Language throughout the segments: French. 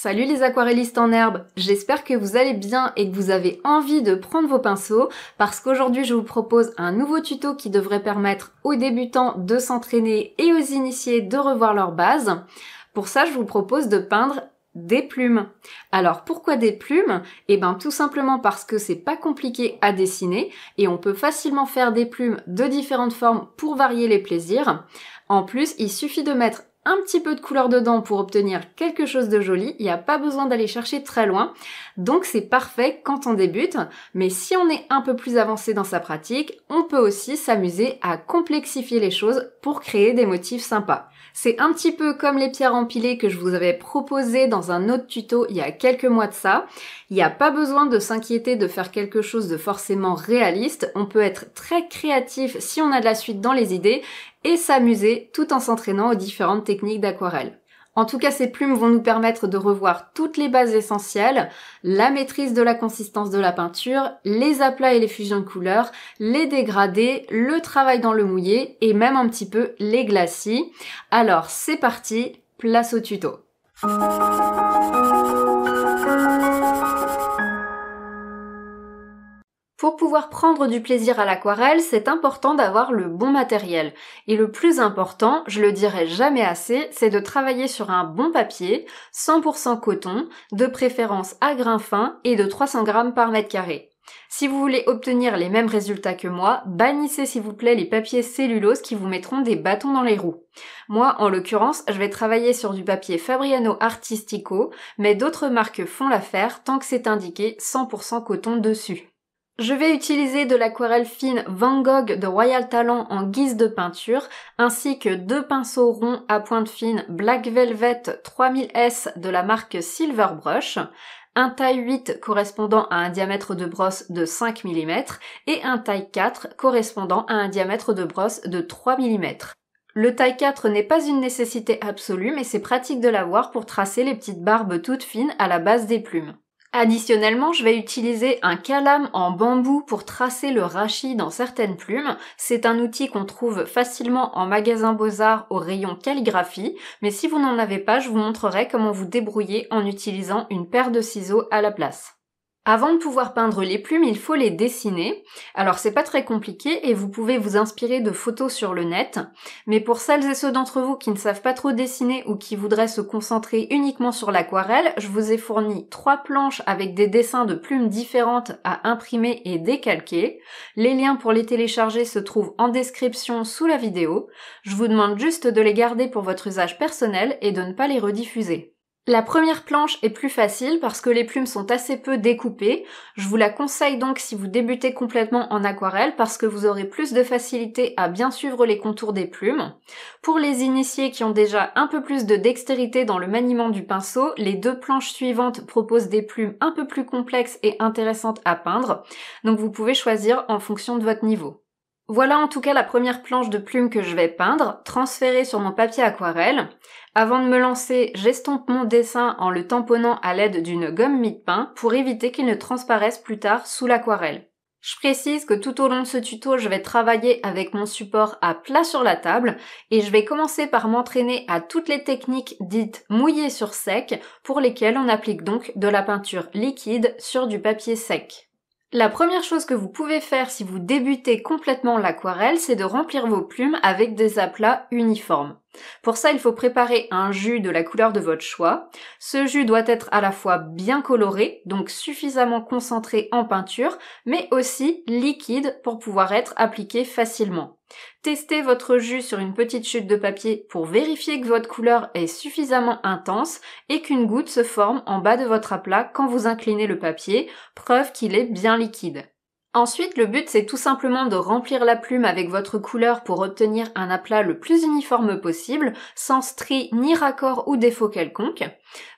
Salut les aquarellistes en herbe, j'espère que vous allez bien et que vous avez envie de prendre vos pinceaux parce qu'aujourd'hui je vous propose un nouveau tuto qui devrait permettre aux débutants de s'entraîner et aux initiés de revoir leurs bases. Pour ça je vous propose de peindre des plumes. Alors pourquoi des plumes Eh bien tout simplement parce que c'est pas compliqué à dessiner et on peut facilement faire des plumes de différentes formes pour varier les plaisirs. En plus, il suffit de mettre un petit peu de couleur dedans pour obtenir quelque chose de joli. Il n'y a pas besoin d'aller chercher très loin. Donc c'est parfait quand on débute. Mais si on est un peu plus avancé dans sa pratique, on peut aussi s'amuser à complexifier les choses pour créer des motifs sympas. C'est un petit peu comme les pierres empilées que je vous avais proposées dans un autre tuto il y a quelques mois de ça. Il n'y a pas besoin de s'inquiéter de faire quelque chose de forcément réaliste. On peut être très créatif si on a de la suite dans les idées et s'amuser tout en s'entraînant aux différentes techniques d'aquarelle. En tout cas, ces plumes vont nous permettre de revoir toutes les bases essentielles, la maîtrise de la consistance de la peinture, les aplats et les fusions de couleurs, les dégradés, le travail dans le mouillé et même un petit peu les glacis. Alors, c'est parti, place au tuto. Pour pouvoir prendre du plaisir à l'aquarelle, c'est important d'avoir le bon matériel. Et le plus important, je le dirai jamais assez, c'est de travailler sur un bon papier, 100% coton, de préférence à grain fin et de 300 grammes par mètre carré. Si vous voulez obtenir les mêmes résultats que moi, bannissez s'il vous plaît les papiers cellulose qui vous mettront des bâtons dans les roues. Moi, en l'occurrence, je vais travailler sur du papier Fabriano Artistico, mais d'autres marques font l'affaire tant que c'est indiqué 100% coton dessus. Je vais utiliser de l'aquarelle fine Van Gogh de Royal Talent en guise de peinture, ainsi que deux pinceaux ronds à pointe fine Black Velvet 3000S de la marque Silver Brush, un taille 8 correspondant à un diamètre de brosse de 5 mm et un taille 4 correspondant à un diamètre de brosse de 3 mm. Le taille 4 n'est pas une nécessité absolue mais c'est pratique de l'avoir pour tracer les petites barbes toutes fines à la base des plumes. Additionnellement, je vais utiliser un calame en bambou pour tracer le rachis dans certaines plumes. C'est un outil qu'on trouve facilement en magasin Beaux-Arts au rayon calligraphie, mais si vous n'en avez pas, je vous montrerai comment vous débrouiller en utilisant une paire de ciseaux à la place. Avant de pouvoir peindre les plumes, il faut les dessiner. Alors c'est pas très compliqué et vous pouvez vous inspirer de photos sur le net. Mais pour celles et ceux d'entre vous qui ne savent pas trop dessiner ou qui voudraient se concentrer uniquement sur l'aquarelle, je vous ai fourni trois planches avec des dessins de plumes différentes à imprimer et décalquer. Les liens pour les télécharger se trouvent en description sous la vidéo. Je vous demande juste de les garder pour votre usage personnel et de ne pas les rediffuser. La première planche est plus facile parce que les plumes sont assez peu découpées. Je vous la conseille donc si vous débutez complètement en aquarelle parce que vous aurez plus de facilité à bien suivre les contours des plumes. Pour les initiés qui ont déjà un peu plus de dextérité dans le maniement du pinceau, les deux planches suivantes proposent des plumes un peu plus complexes et intéressantes à peindre. Donc vous pouvez choisir en fonction de votre niveau. Voilà en tout cas la première planche de plume que je vais peindre, transférée sur mon papier aquarelle. Avant de me lancer, j'estompe mon dessin en le tamponnant à l'aide d'une gomme mi-pain pour éviter qu'il ne transparaisse plus tard sous l'aquarelle. Je précise que tout au long de ce tuto, je vais travailler avec mon support à plat sur la table et je vais commencer par m'entraîner à toutes les techniques dites mouillées sur sec pour lesquelles on applique donc de la peinture liquide sur du papier sec. La première chose que vous pouvez faire si vous débutez complètement l'aquarelle, c'est de remplir vos plumes avec des aplats uniformes. Pour ça, il faut préparer un jus de la couleur de votre choix. Ce jus doit être à la fois bien coloré, donc suffisamment concentré en peinture, mais aussi liquide pour pouvoir être appliqué facilement. Testez votre jus sur une petite chute de papier pour vérifier que votre couleur est suffisamment intense et qu'une goutte se forme en bas de votre aplat quand vous inclinez le papier, preuve qu'il est bien liquide. Ensuite, le but c'est tout simplement de remplir la plume avec votre couleur pour obtenir un aplat le plus uniforme possible, sans stries ni raccord ou défaut quelconque.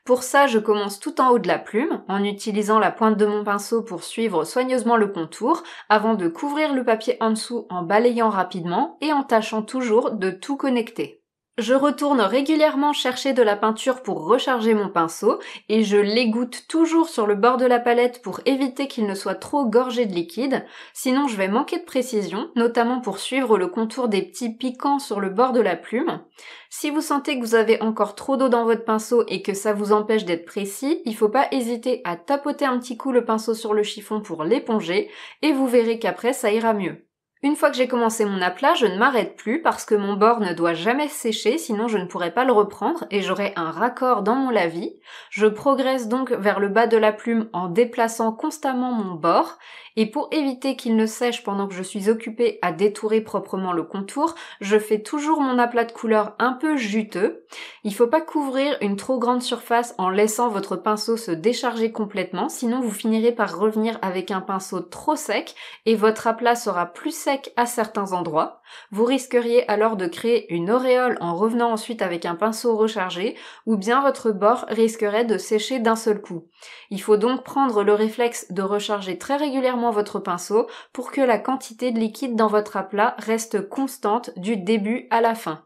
Pour ça, je commence tout en haut de la plume, en utilisant la pointe de mon pinceau pour suivre soigneusement le contour, avant de couvrir le papier en dessous en balayant rapidement et en tâchant toujours de tout connecter. Je retourne régulièrement chercher de la peinture pour recharger mon pinceau et je l'égoutte toujours sur le bord de la palette pour éviter qu'il ne soit trop gorgé de liquide, sinon je vais manquer de précision, notamment pour suivre le contour des petits piquants sur le bord de la plume. Si vous sentez que vous avez encore trop d'eau dans votre pinceau et que ça vous empêche d'être précis, il faut pas hésiter à tapoter un petit coup le pinceau sur le chiffon pour l'éponger et vous verrez qu'après ça ira mieux. Une fois que j'ai commencé mon aplat, je ne m'arrête plus parce que mon bord ne doit jamais sécher, sinon je ne pourrai pas le reprendre et j'aurai un raccord dans mon lavis. Je progresse donc vers le bas de la plume en déplaçant constamment mon bord et pour éviter qu'il ne sèche pendant que je suis occupée à détourer proprement le contour, je fais toujours mon aplat de couleur un peu juteux. Il ne faut pas couvrir une trop grande surface en laissant votre pinceau se décharger complètement, sinon vous finirez par revenir avec un pinceau trop sec et votre aplat sera plus sec à certains endroits. Vous risqueriez alors de créer une auréole en revenant ensuite avec un pinceau rechargé ou bien votre bord risquerait de sécher d'un seul coup. Il faut donc prendre le réflexe de recharger très régulièrement votre pinceau pour que la quantité de liquide dans votre aplat reste constante du début à la fin.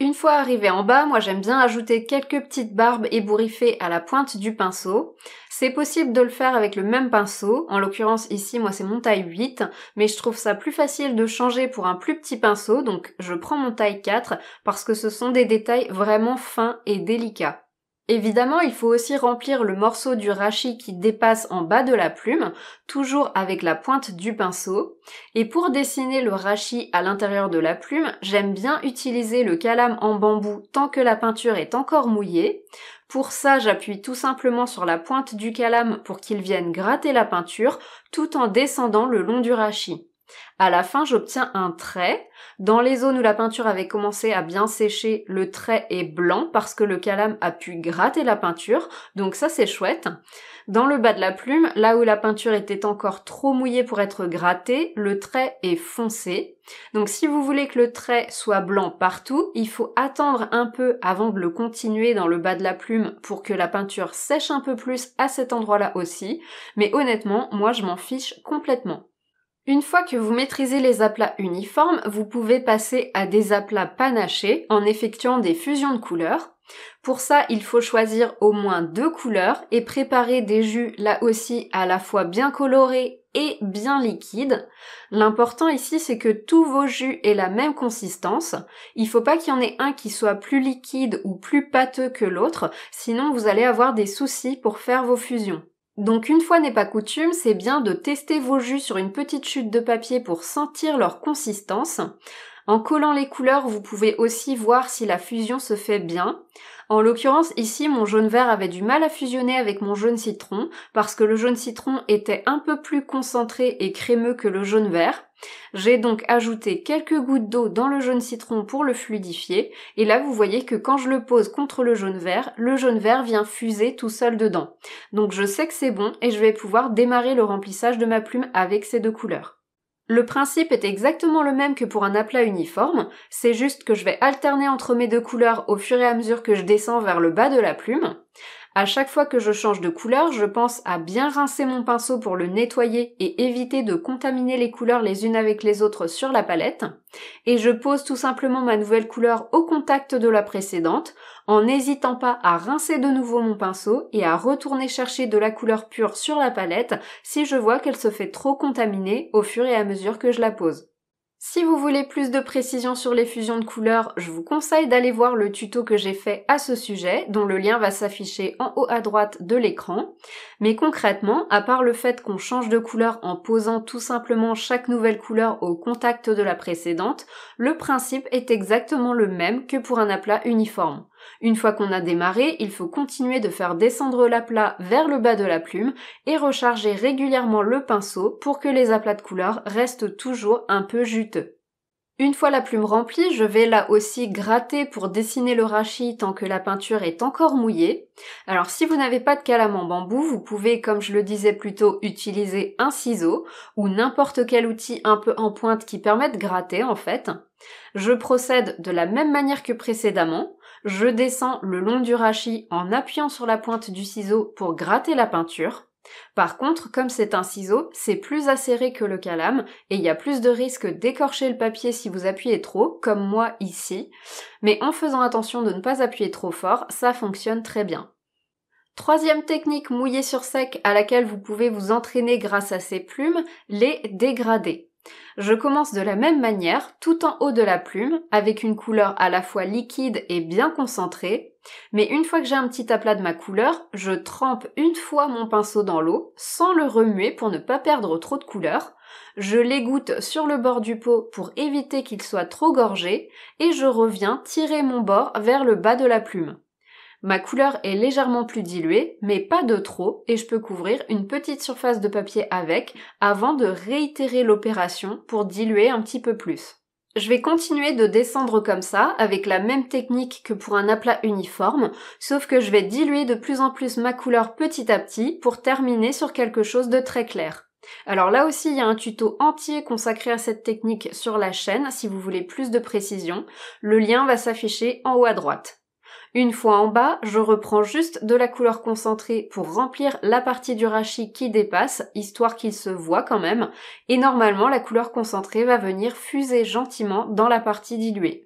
Une fois arrivé en bas, moi j'aime bien ajouter quelques petites barbes ébouriffées à la pointe du pinceau. C'est possible de le faire avec le même pinceau, en l'occurrence ici moi c'est mon taille 8, mais je trouve ça plus facile de changer pour un plus petit pinceau, donc je prends mon taille 4 parce que ce sont des détails vraiment fins et délicats. Évidemment, il faut aussi remplir le morceau du rachis qui dépasse en bas de la plume, toujours avec la pointe du pinceau. Et pour dessiner le rachis à l'intérieur de la plume, j'aime bien utiliser le calame en bambou tant que la peinture est encore mouillée. Pour ça, j'appuie tout simplement sur la pointe du calame pour qu'il vienne gratter la peinture tout en descendant le long du rachis. À la fin, j'obtiens un trait. Dans les zones où la peinture avait commencé à bien sécher, le trait est blanc parce que le calame a pu gratter la peinture, donc ça c'est chouette. Dans le bas de la plume, là où la peinture était encore trop mouillée pour être grattée, le trait est foncé. Donc si vous voulez que le trait soit blanc partout, il faut attendre un peu avant de le continuer dans le bas de la plume pour que la peinture sèche un peu plus à cet endroit-là aussi. Mais honnêtement, moi je m'en fiche complètement. Une fois que vous maîtrisez les aplats uniformes, vous pouvez passer à des aplats panachés en effectuant des fusions de couleurs. Pour ça, il faut choisir au moins deux couleurs et préparer des jus là aussi à la fois bien colorés et bien liquides. L'important ici, c'est que tous vos jus aient la même consistance. Il ne faut pas qu'il y en ait un qui soit plus liquide ou plus pâteux que l'autre, sinon vous allez avoir des soucis pour faire vos fusions. Donc une fois n'est pas coutume, c'est bien de tester vos jus sur une petite chute de papier pour sentir leur consistance. En collant les couleurs, vous pouvez aussi voir si la fusion se fait bien. En l'occurrence, ici, mon jaune vert avait du mal à fusionner avec mon jaune citron parce que le jaune citron était un peu plus concentré et crémeux que le jaune vert. J'ai donc ajouté quelques gouttes d'eau dans le jaune citron pour le fluidifier et là vous voyez que quand je le pose contre le jaune vert, le jaune vert vient fuser tout seul dedans. Donc je sais que c'est bon et je vais pouvoir démarrer le remplissage de ma plume avec ces deux couleurs. Le principe est exactement le même que pour un aplat uniforme, c'est juste que je vais alterner entre mes deux couleurs au fur et à mesure que je descends vers le bas de la plume. À chaque fois que je change de couleur, je pense à bien rincer mon pinceau pour le nettoyer et éviter de contaminer les couleurs les unes avec les autres sur la palette. Et je pose tout simplement ma nouvelle couleur au contact de la précédente, en n'hésitant pas à rincer de nouveau mon pinceau et à retourner chercher de la couleur pure sur la palette si je vois qu'elle se fait trop contaminer au fur et à mesure que je la pose. Si vous voulez plus de précisions sur les fusions de couleurs, je vous conseille d'aller voir le tuto que j'ai fait à ce sujet, dont le lien va s'afficher en haut à droite de l'écran. Mais concrètement, à part le fait qu'on change de couleur en posant tout simplement chaque nouvelle couleur au contact de la précédente, le principe est exactement le même que pour un aplat uniforme. Une fois qu'on a démarré, il faut continuer de faire descendre l'aplat vers le bas de la plume et recharger régulièrement le pinceau pour que les aplats de couleur restent toujours un peu juteux. Une fois la plume remplie, je vais là aussi gratter pour dessiner le rachis tant que la peinture est encore mouillée. Alors si vous n'avez pas de calame en bambou, vous pouvez, comme je le disais plus tôt, utiliser un ciseau ou n'importe quel outil un peu en pointe qui permet de gratter en fait. Je procède de la même manière que précédemment. Je descends le long du rachis en appuyant sur la pointe du ciseau pour gratter la peinture. Par contre, comme c'est un ciseau, c'est plus acéré que le calame et il y a plus de risque d'écorcher le papier si vous appuyez trop, comme moi ici. Mais en faisant attention de ne pas appuyer trop fort, ça fonctionne très bien. Troisième technique mouillée sur sec à laquelle vous pouvez vous entraîner grâce à ces plumes, les dégradés. Je commence de la même manière, tout en haut de la plume, avec une couleur à la fois liquide et bien concentrée, mais une fois que j'ai un petit aplat de ma couleur, je trempe une fois mon pinceau dans l'eau, sans le remuer pour ne pas perdre trop de couleur, je l'égoutte sur le bord du pot pour éviter qu'il soit trop gorgé, et je reviens tirer mon bord vers le bas de la plume. Ma couleur est légèrement plus diluée, mais pas de trop, et je peux couvrir une petite surface de papier avec avant de réitérer l'opération pour diluer un petit peu plus. Je vais continuer de descendre comme ça, avec la même technique que pour un aplat uniforme, sauf que je vais diluer de plus en plus ma couleur petit à petit pour terminer sur quelque chose de très clair. Alors là aussi, il y a un tuto entier consacré à cette technique sur la chaîne si vous voulez plus de précision. Le lien va s'afficher en haut à droite. Une fois en bas, je reprends juste de la couleur concentrée pour remplir la partie du rachis qui dépasse, histoire qu'il se voit quand même, et normalement la couleur concentrée va venir fuser gentiment dans la partie diluée.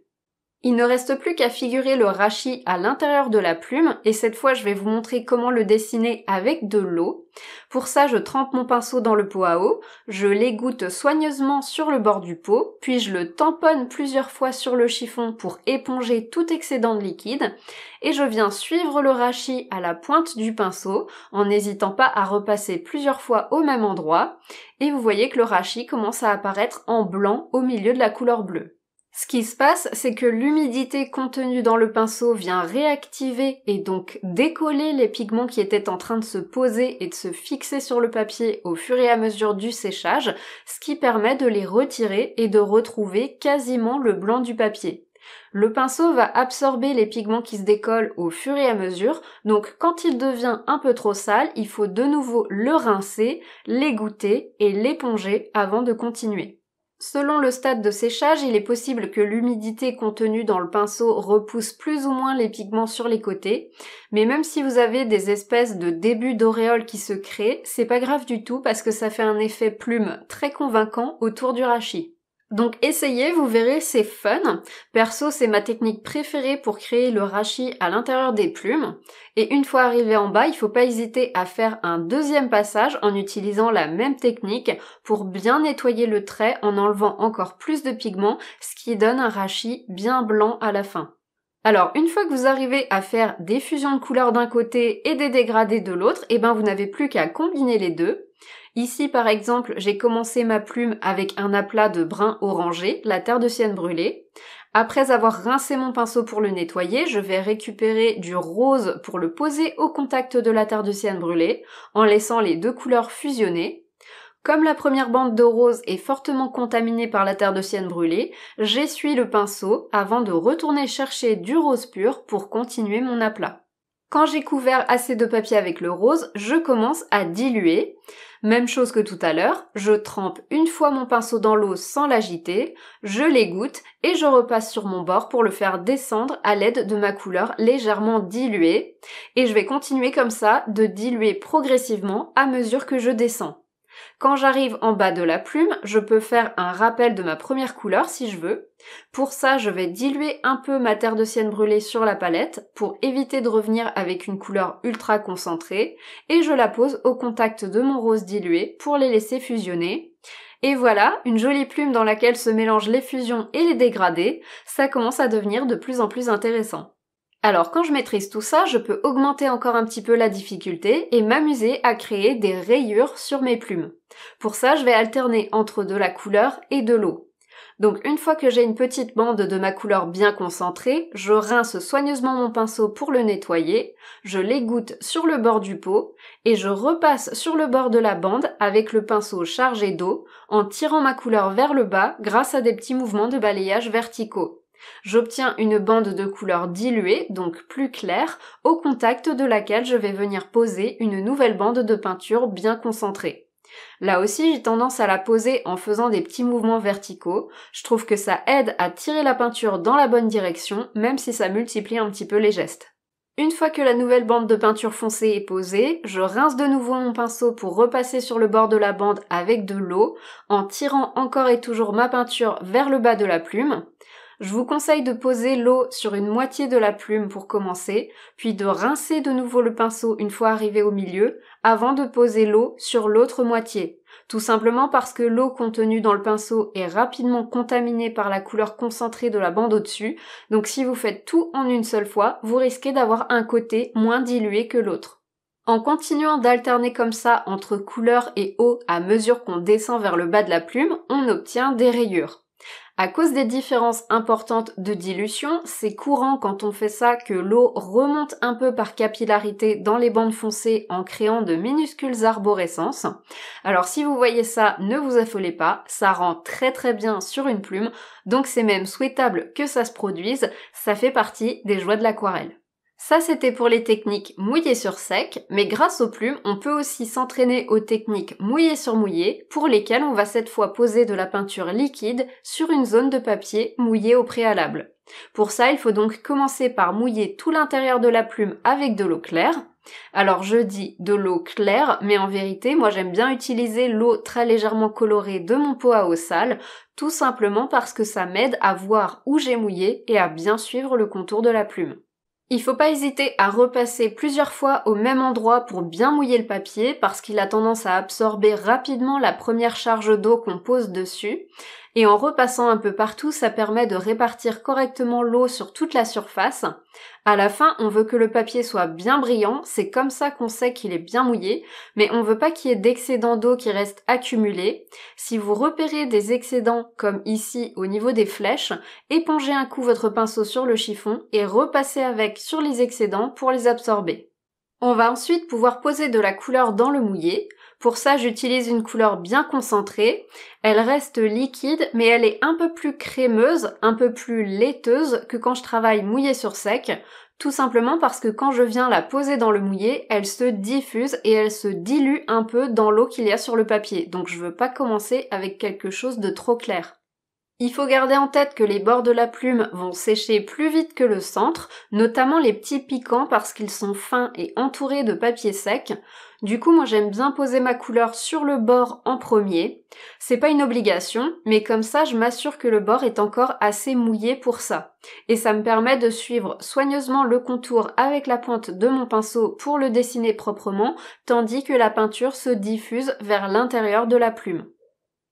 Il ne reste plus qu'à figurer le rachis à l'intérieur de la plume et cette fois je vais vous montrer comment le dessiner avec de l'eau. Pour ça je trempe mon pinceau dans le pot à eau, je l'égoutte soigneusement sur le bord du pot, puis je le tamponne plusieurs fois sur le chiffon pour éponger tout excédent de liquide et je viens suivre le rachis à la pointe du pinceau en n'hésitant pas à repasser plusieurs fois au même endroit et vous voyez que le rachis commence à apparaître en blanc au milieu de la couleur bleue. Ce qui se passe, c'est que l'humidité contenue dans le pinceau vient réactiver et donc décoller les pigments qui étaient en train de se poser et de se fixer sur le papier au fur et à mesure du séchage, ce qui permet de les retirer et de retrouver quasiment le blanc du papier. Le pinceau va absorber les pigments qui se décollent au fur et à mesure, donc quand il devient un peu trop sale, il faut de nouveau le rincer, l'égoutter et l'éponger avant de continuer. Selon le stade de séchage, il est possible que l'humidité contenue dans le pinceau repousse plus ou moins les pigments sur les côtés, mais même si vous avez des espèces de débuts d'auréoles qui se créent, c'est pas grave du tout parce que ça fait un effet plume très convaincant autour du rachis. Donc essayez, vous verrez, c'est fun. Perso, c'est ma technique préférée pour créer le rachis à l'intérieur des plumes. Et une fois arrivé en bas, il faut pas hésiter à faire un deuxième passage en utilisant la même technique pour bien nettoyer le trait en enlevant encore plus de pigments, ce qui donne un rachis bien blanc à la fin. Alors, une fois que vous arrivez à faire des fusions de couleurs d'un côté et des dégradés de l'autre, eh ben, vous n'avez plus qu'à combiner les deux. Ici, par exemple, j'ai commencé ma plume avec un aplat de brun orangé, la terre de sienne brûlée. Après avoir rincé mon pinceau pour le nettoyer, je vais récupérer du rose pour le poser au contact de la terre de sienne brûlée, en laissant les deux couleurs fusionner. Comme la première bande de rose est fortement contaminée par la terre de sienne brûlée, j'essuie le pinceau avant de retourner chercher du rose pur pour continuer mon aplat. Quand j'ai couvert assez de papier avec le rose, je commence à diluer. Même chose que tout à l'heure, je trempe une fois mon pinceau dans l'eau sans l'agiter, je l'égoutte et je repasse sur mon bord pour le faire descendre à l'aide de ma couleur légèrement diluée. Et je vais continuer comme ça de diluer progressivement à mesure que je descends. Quand j'arrive en bas de la plume, je peux faire un rappel de ma première couleur si je veux. Pour ça, je vais diluer un peu ma terre de sienne brûlée sur la palette pour éviter de revenir avec une couleur ultra concentrée et je la pose au contact de mon rose dilué pour les laisser fusionner. Et voilà, une jolie plume dans laquelle se mélangent les fusions et les dégradés, ça commence à devenir de plus en plus intéressant. Alors quand je maîtrise tout ça, je peux augmenter encore un petit peu la difficulté et m'amuser à créer des rayures sur mes plumes. Pour ça, je vais alterner entre de la couleur et de l'eau. Donc une fois que j'ai une petite bande de ma couleur bien concentrée, je rince soigneusement mon pinceau pour le nettoyer, je l'égoutte sur le bord du pot et je repasse sur le bord de la bande avec le pinceau chargé d'eau en tirant ma couleur vers le bas grâce à des petits mouvements de balayage verticaux. J'obtiens une bande de couleur diluée, donc plus claire, au contact de laquelle je vais venir poser une nouvelle bande de peinture bien concentrée. Là aussi, j'ai tendance à la poser en faisant des petits mouvements verticaux. Je trouve que ça aide à tirer la peinture dans la bonne direction, même si ça multiplie un petit peu les gestes. Une fois que la nouvelle bande de peinture foncée est posée, je rince de nouveau mon pinceau pour repasser sur le bord de la bande avec de l'eau, en tirant encore et toujours ma peinture vers le bas de la plume. Je vous conseille de poser l'eau sur une moitié de la plume pour commencer, puis de rincer de nouveau le pinceau une fois arrivé au milieu, avant de poser l'eau sur l'autre moitié. Tout simplement parce que l'eau contenue dans le pinceau est rapidement contaminée par la couleur concentrée de la bande au-dessus, donc si vous faites tout en une seule fois, vous risquez d'avoir un côté moins dilué que l'autre. En continuant d'alterner comme ça entre couleur et eau à mesure qu'on descend vers le bas de la plume, on obtient des rayures. À cause des différences importantes de dilution, c'est courant quand on fait ça que l'eau remonte un peu par capillarité dans les bandes foncées en créant de minuscules arborescences. Alors si vous voyez ça, ne vous affolez pas, ça rend très très bien sur une plume, donc c'est même souhaitable que ça se produise, ça fait partie des joies de l'aquarelle. Ça, c'était pour les techniques mouillées sur sec, mais grâce aux plumes, on peut aussi s'entraîner aux techniques mouillées sur mouillées, pour lesquelles on va cette fois poser de la peinture liquide sur une zone de papier mouillée au préalable. Pour ça, il faut donc commencer par mouiller tout l'intérieur de la plume avec de l'eau claire. Alors je dis de l'eau claire, mais en vérité, moi j'aime bien utiliser l'eau très légèrement colorée de mon pot à eau sale, tout simplement parce que ça m'aide à voir où j'ai mouillé et à bien suivre le contour de la plume. Il faut pas hésiter à repasser plusieurs fois au même endroit pour bien mouiller le papier parce qu'il a tendance à absorber rapidement la première charge d'eau qu'on pose dessus et en repassant un peu partout, ça permet de répartir correctement l'eau sur toute la surface. À la fin, on veut que le papier soit bien brillant, c'est comme ça qu'on sait qu'il est bien mouillé, mais on veut pas qu'il y ait d'excédents d'eau qui restent accumulés. Si vous repérez des excédents, comme ici au niveau des flèches, épongez un coup votre pinceau sur le chiffon et repassez avec sur les excédents pour les absorber. On va ensuite pouvoir poser de la couleur dans le mouillé. Pour ça, j'utilise une couleur bien concentrée. Elle reste liquide, mais elle est un peu plus crémeuse, un peu plus laiteuse que quand je travaille mouillée sur sec. Tout simplement parce que quand je viens la poser dans le mouillé, elle se diffuse et elle se dilue un peu dans l'eau qu'il y a sur le papier. Donc je veux pas commencer avec quelque chose de trop clair. Il faut garder en tête que les bords de la plume vont sécher plus vite que le centre, notamment les petits piquants parce qu'ils sont fins et entourés de papier sec. Du coup, moi j'aime bien poser ma couleur sur le bord en premier. C'est pas une obligation, mais comme ça je m'assure que le bord est encore assez mouillé pour ça. Et ça me permet de suivre soigneusement le contour avec la pointe de mon pinceau pour le dessiner proprement, tandis que la peinture se diffuse vers l'intérieur de la plume.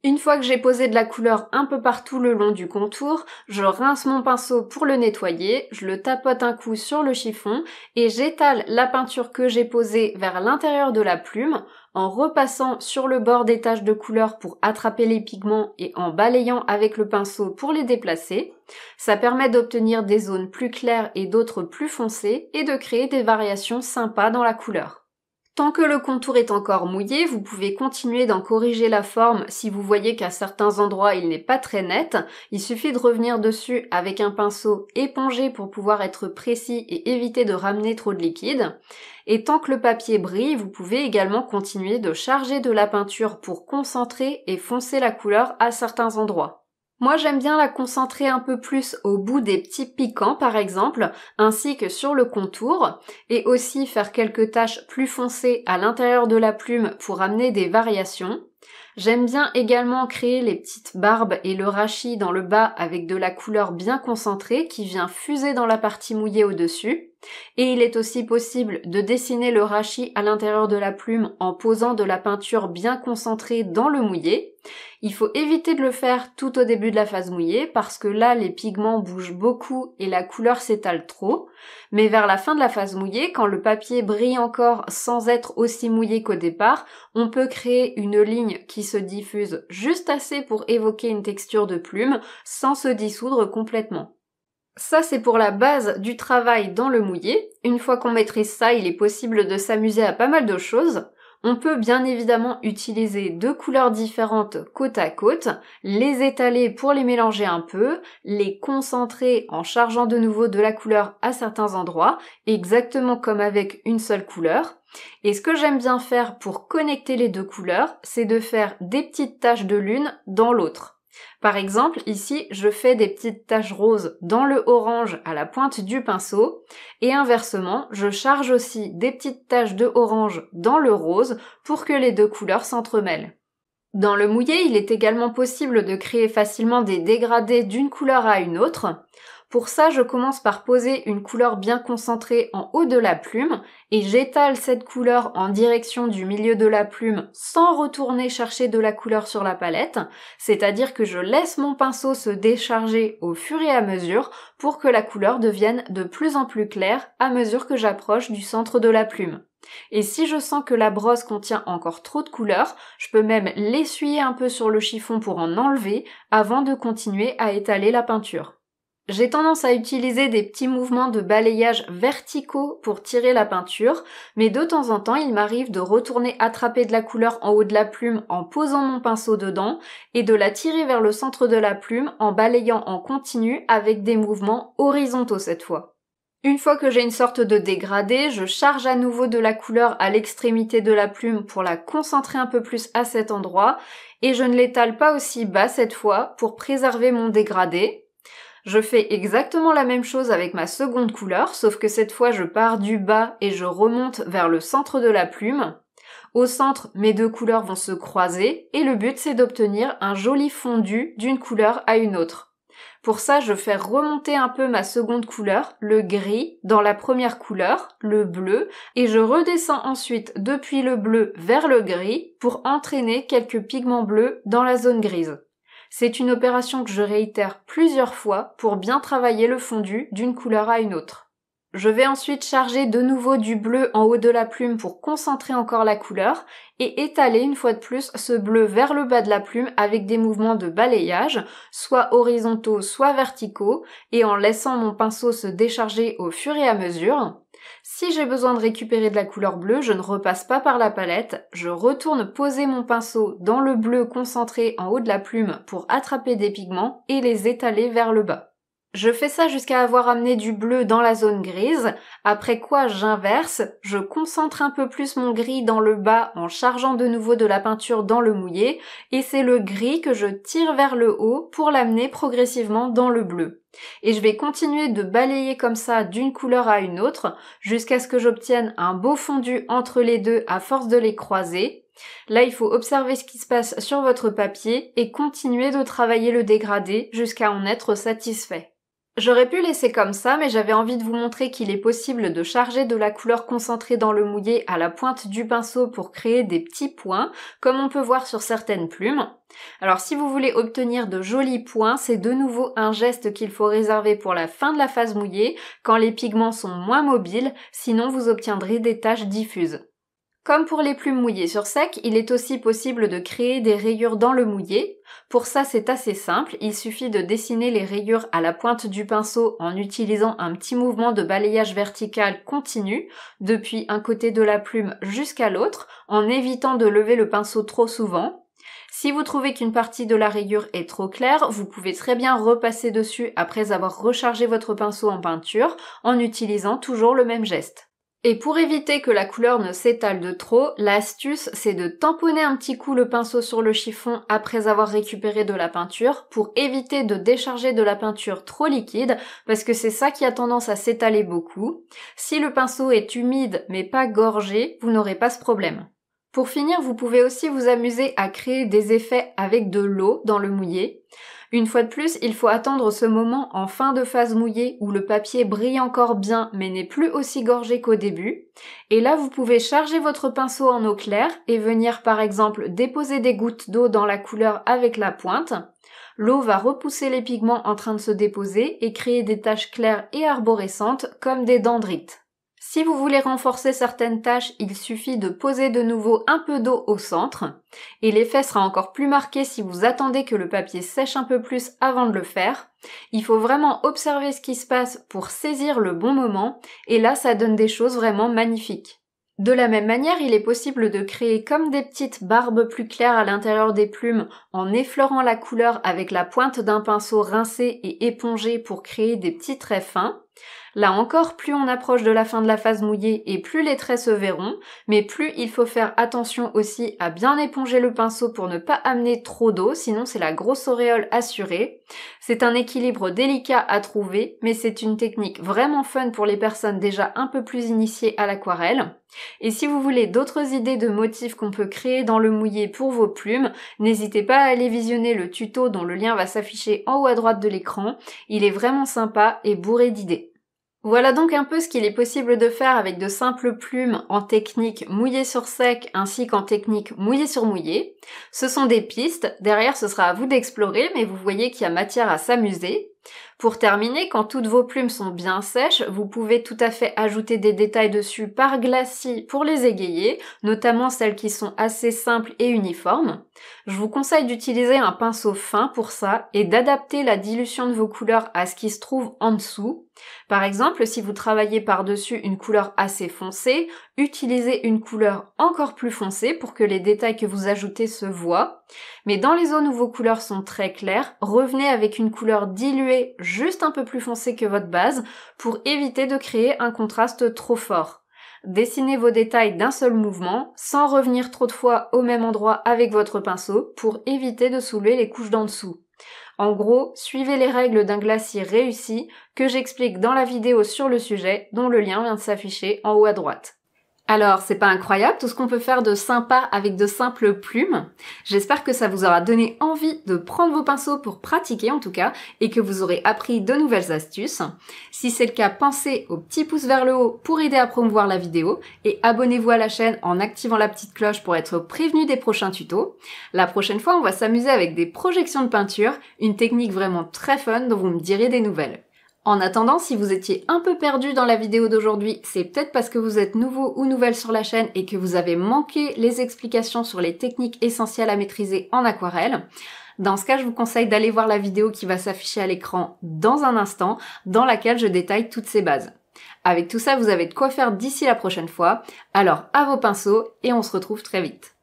Une fois que j'ai posé de la couleur un peu partout le long du contour, je rince mon pinceau pour le nettoyer, je le tapote un coup sur le chiffon et j'étale la peinture que j'ai posée vers l'intérieur de la plume en repassant sur le bord des taches de couleur pour attraper les pigments et en balayant avec le pinceau pour les déplacer. Ça permet d'obtenir des zones plus claires et d'autres plus foncées et de créer des variations sympas dans la couleur. Tant que le contour est encore mouillé, vous pouvez continuer d'en corriger la forme si vous voyez qu'à certains endroits il n'est pas très net. Il suffit de revenir dessus avec un pinceau épongé pour pouvoir être précis et éviter de ramener trop de liquide. Et tant que le papier brille, vous pouvez également continuer de charger de la peinture pour concentrer et foncer la couleur à certains endroits. Moi j'aime bien la concentrer un peu plus au bout des petits piquants par exemple, ainsi que sur le contour, et aussi faire quelques taches plus foncées à l'intérieur de la plume pour amener des variations. J'aime bien également créer les petites barbes et le rachis dans le bas avec de la couleur bien concentrée qui vient fuser dans la partie mouillée au-dessus. Et il est aussi possible de dessiner le rachis à l'intérieur de la plume en posant de la peinture bien concentrée dans le mouillé. Il faut éviter de le faire tout au début de la phase mouillée parce que là les pigments bougent beaucoup et la couleur s'étale trop, mais vers la fin de la phase mouillée, quand le papier brille encore sans être aussi mouillé qu'au départ, on peut créer une ligne qui se diffuse juste assez pour évoquer une texture de plume sans se dissoudre complètement. Ça, c'est pour la base du travail dans le mouillé. Une fois qu'on maîtrise ça, il est possible de s'amuser à pas mal de choses. On peut bien évidemment utiliser deux couleurs différentes côte à côte, les étaler pour les mélanger un peu, les concentrer en chargeant de nouveau de la couleur à certains endroits, exactement comme avec une seule couleur. Et ce que j'aime bien faire pour connecter les deux couleurs, c'est de faire des petites taches de l'une dans l'autre. Par exemple, ici, je fais des petites taches roses dans le orange à la pointe du pinceau et inversement, je charge aussi des petites taches de orange dans le rose pour que les deux couleurs s'entremêlent. Dans le mouillé, il est également possible de créer facilement des dégradés d'une couleur à une autre. Pour ça, je commence par poser une couleur bien concentrée en haut de la plume et j'étale cette couleur en direction du milieu de la plume sans retourner chercher de la couleur sur la palette, c'est-à-dire que je laisse mon pinceau se décharger au fur et à mesure pour que la couleur devienne de plus en plus claire à mesure que j'approche du centre de la plume. Et si je sens que la brosse contient encore trop de couleurs, je peux même l'essuyer un peu sur le chiffon pour en enlever avant de continuer à étaler la peinture. J'ai tendance à utiliser des petits mouvements de balayage verticaux pour tirer la peinture, mais de temps en temps il m'arrive de retourner attraper de la couleur en haut de la plume en posant mon pinceau dedans et de la tirer vers le centre de la plume en balayant en continu avec des mouvements horizontaux cette fois. Une fois que j'ai une sorte de dégradé, je charge à nouveau de la couleur à l'extrémité de la plume pour la concentrer un peu plus à cet endroit et je ne l'étale pas aussi bas cette fois pour préserver mon dégradé je fais exactement la même chose avec ma seconde couleur, sauf que cette fois je pars du bas et je remonte vers le centre de la plume. Au centre, mes deux couleurs vont se croiser et le but c'est d'obtenir un joli fondu d'une couleur à une autre. Pour ça, je fais remonter un peu ma seconde couleur, le gris, dans la première couleur, le bleu, et je redescends ensuite depuis le bleu vers le gris pour entraîner quelques pigments bleus dans la zone grise. C'est une opération que je réitère plusieurs fois pour bien travailler le fondu d'une couleur à une autre. Je vais ensuite charger de nouveau du bleu en haut de la plume pour concentrer encore la couleur et étaler une fois de plus ce bleu vers le bas de la plume avec des mouvements de balayage, soit horizontaux, soit verticaux, et en laissant mon pinceau se décharger au fur et à mesure. Si j'ai besoin de récupérer de la couleur bleue, je ne repasse pas par la palette, je retourne poser mon pinceau dans le bleu concentré en haut de la plume pour attraper des pigments et les étaler vers le bas. Je fais ça jusqu'à avoir amené du bleu dans la zone grise, après quoi j'inverse, je concentre un peu plus mon gris dans le bas en chargeant de nouveau de la peinture dans le mouillé, et c'est le gris que je tire vers le haut pour l'amener progressivement dans le bleu. Et je vais continuer de balayer comme ça d'une couleur à une autre jusqu'à ce que j'obtienne un beau fondu entre les deux à force de les croiser. Là, il faut observer ce qui se passe sur votre papier et continuer de travailler le dégradé jusqu'à en être satisfait. J'aurais pu laisser comme ça, mais j'avais envie de vous montrer qu'il est possible de charger de la couleur concentrée dans le mouillé à la pointe du pinceau pour créer des petits points, comme on peut voir sur certaines plumes. Alors si vous voulez obtenir de jolis points, c'est de nouveau un geste qu'il faut réserver pour la fin de la phase mouillée, quand les pigments sont moins mobiles, sinon vous obtiendrez des taches diffuses. Comme pour les plumes mouillées sur sec, il est aussi possible de créer des rayures dans le mouillé. Pour ça, c'est assez simple, il suffit de dessiner les rayures à la pointe du pinceau en utilisant un petit mouvement de balayage vertical continu, depuis un côté de la plume jusqu'à l'autre, en évitant de lever le pinceau trop souvent, si vous trouvez qu'une partie de la rayure est trop claire, vous pouvez très bien repasser dessus après avoir rechargé votre pinceau en peinture en utilisant toujours le même geste. Et pour éviter que la couleur ne s'étale de trop, l'astuce c'est de tamponner un petit coup le pinceau sur le chiffon après avoir récupéré de la peinture pour éviter de décharger de la peinture trop liquide parce que c'est ça qui a tendance à s'étaler beaucoup. Si le pinceau est humide mais pas gorgé, vous n'aurez pas ce problème. Pour finir, vous pouvez aussi vous amuser à créer des effets avec de l'eau dans le mouillé. Une fois de plus, il faut attendre ce moment en fin de phase mouillée où le papier brille encore bien mais n'est plus aussi gorgé qu'au début. Et là, vous pouvez charger votre pinceau en eau claire et venir par exemple déposer des gouttes d'eau dans la couleur avec la pointe. L'eau va repousser les pigments en train de se déposer et créer des taches claires et arborescentes comme des dendrites. Si vous voulez renforcer certaines tâches, il suffit de poser de nouveau un peu d'eau au centre et l'effet sera encore plus marqué si vous attendez que le papier sèche un peu plus avant de le faire. Il faut vraiment observer ce qui se passe pour saisir le bon moment et là ça donne des choses vraiment magnifiques. De la même manière, il est possible de créer comme des petites barbes plus claires à l'intérieur des plumes en effleurant la couleur avec la pointe d'un pinceau rincé et épongé pour créer des petits traits fins. Là encore, plus on approche de la fin de la phase mouillée et plus les traits se verront, mais plus il faut faire attention aussi à bien éponger le pinceau pour ne pas amener trop d'eau, sinon c'est la grosse auréole assurée. C'est un équilibre délicat à trouver, mais c'est une technique vraiment fun pour les personnes déjà un peu plus initiées à l'aquarelle. Et si vous voulez d'autres idées de motifs qu'on peut créer dans le mouillé pour vos plumes, n'hésitez pas à aller visionner le tuto dont le lien va s'afficher en haut à droite de l'écran. Il est vraiment sympa et bourré d'idées. Voilà donc un peu ce qu'il est possible de faire avec de simples plumes en technique mouillée sur sec ainsi qu'en technique mouillée sur mouillée. Ce sont des pistes, derrière ce sera à vous d'explorer mais vous voyez qu'il y a matière à s'amuser pour terminer, quand toutes vos plumes sont bien sèches, vous pouvez tout à fait ajouter des détails dessus par glacis pour les égayer, notamment celles qui sont assez simples et uniformes. Je vous conseille d'utiliser un pinceau fin pour ça et d'adapter la dilution de vos couleurs à ce qui se trouve en dessous. Par exemple, si vous travaillez par-dessus une couleur assez foncée, utilisez une couleur encore plus foncée pour que les détails que vous ajoutez se voient. Mais dans les zones où vos couleurs sont très claires, revenez avec une couleur diluée juste un peu plus foncée que votre base pour éviter de créer un contraste trop fort. Dessinez vos détails d'un seul mouvement, sans revenir trop de fois au même endroit avec votre pinceau pour éviter de soulever les couches d'en dessous. En gros, suivez les règles d'un glacier réussi que j'explique dans la vidéo sur le sujet dont le lien vient de s'afficher en haut à droite. Alors, c'est pas incroyable tout ce qu'on peut faire de sympa avec de simples plumes. J'espère que ça vous aura donné envie de prendre vos pinceaux pour pratiquer en tout cas et que vous aurez appris de nouvelles astuces. Si c'est le cas, pensez au petit pouce vers le haut pour aider à promouvoir la vidéo et abonnez-vous à la chaîne en activant la petite cloche pour être prévenu des prochains tutos. La prochaine fois, on va s'amuser avec des projections de peinture, une technique vraiment très fun dont vous me direz des nouvelles. En attendant, si vous étiez un peu perdu dans la vidéo d'aujourd'hui, c'est peut-être parce que vous êtes nouveau ou nouvelle sur la chaîne et que vous avez manqué les explications sur les techniques essentielles à maîtriser en aquarelle. Dans ce cas, je vous conseille d'aller voir la vidéo qui va s'afficher à l'écran dans un instant, dans laquelle je détaille toutes ces bases. Avec tout ça, vous avez de quoi faire d'ici la prochaine fois. Alors, à vos pinceaux et on se retrouve très vite.